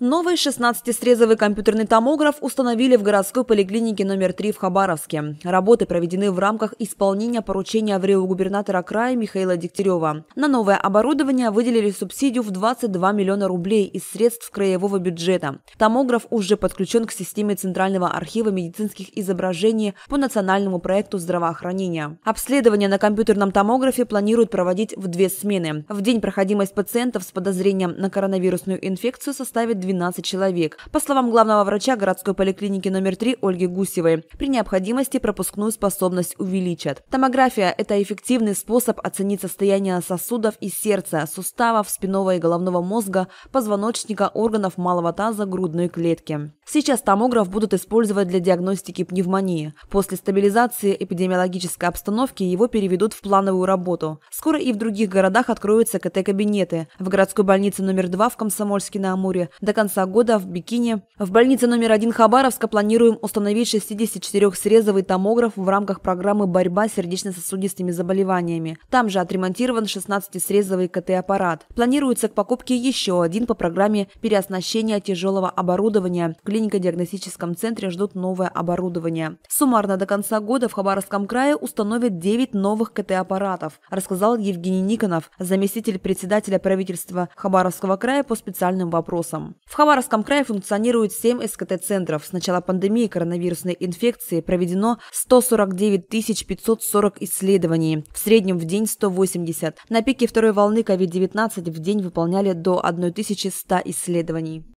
Новый 16-срезовый компьютерный томограф установили в городской поликлинике номер 3 в Хабаровске. Работы проведены в рамках исполнения поручения в Рио губернатора края Михаила Дегтярева. На новое оборудование выделили субсидию в 22 миллиона рублей из средств краевого бюджета. Томограф уже подключен к системе Центрального архива медицинских изображений по национальному проекту здравоохранения. Обследование на компьютерном томографе планируют проводить в две смены. В день проходимость пациентов с подозрением на коронавирусную инфекцию составит 12 человек. По словам главного врача городской поликлиники номер 3 Ольги Гусевой, при необходимости пропускную способность увеличат. Томография – это эффективный способ оценить состояние сосудов и сердца, суставов, спинного и головного мозга, позвоночника, органов малого таза, грудной клетки. Сейчас томограф будут использовать для диагностики пневмонии. После стабилизации эпидемиологической обстановки его переведут в плановую работу. Скоро и в других городах откроются КТ-кабинеты. В городской больнице номер 2 в Комсомольске на Амуре, до конца года в Бикине. В больнице номер 1 Хабаровска планируем установить 64-срезовый томограф в рамках программы «Борьба с сердечно-сосудистыми заболеваниями». Там же отремонтирован 16-срезовый КТ-аппарат. Планируется к покупке еще один по программе переоснащения тяжелого оборудования в клинико-диагностическом центре ждут новое оборудование. Суммарно до конца года в Хабаровском крае установят 9 новых КТ-аппаратов, рассказал Евгений Никонов, заместитель председателя правительства Хабаровского края по специальным вопросам. В Хабаровском крае функционирует 7 СКТ-центров. С начала пандемии коронавирусной инфекции проведено 149 540 исследований, в среднем в день 180. На пике второй волны COVID-19 в день выполняли до 1100 исследований.